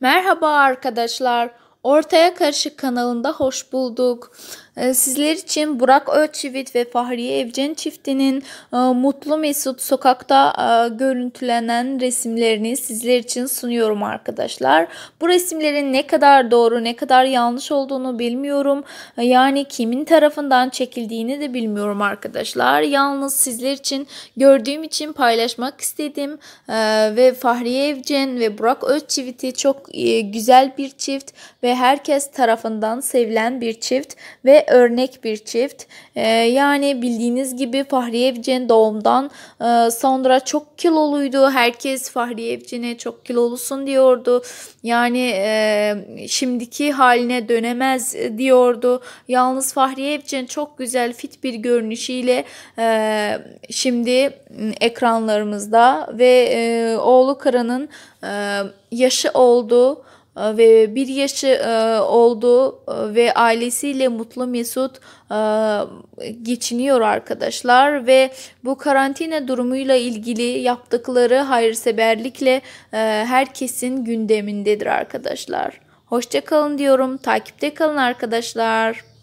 Merhaba arkadaşlar. Ortaya Karışık kanalında hoş bulduk. Ee, sizler için Burak Özçivit ve Fahriye Evcen çiftinin e, mutlu mesut sokakta e, görüntülenen resimlerini sizler için sunuyorum arkadaşlar. Bu resimlerin ne kadar doğru ne kadar yanlış olduğunu bilmiyorum. E, yani kimin tarafından çekildiğini de bilmiyorum arkadaşlar. Yalnız sizler için gördüğüm için paylaşmak istedim. Ve Fahriye Evcen ve Burak Özçivit'i çok güzel bir çift ve herkes tarafından sevilen bir çift ve örnek bir çift. E, yani bildiğiniz gibi Fahriye Evcen'in doğumdan e, sonra çok kiloluydu. Herkes Fahriye Evcen'e çok kilolusun diyordu. Yani e, şimdiki haline dönemez e, diyordu. Yalnız Fahriye Evcen çok güzel fit bir görünüşüyle e, şimdi ekranlarımızda ve e, oğlu Kara'nın e, yaşı olduğu ee, ve bir yaşı e, oldu e, ve ailesiyle mutlu mesut e, geçiniyor arkadaşlar ve bu karantina durumuyla ilgili yaptıkları hayırseverlikle herkesin gündemindedir arkadaşlar. Hoşçakalın diyorum. Takipte kalın arkadaşlar.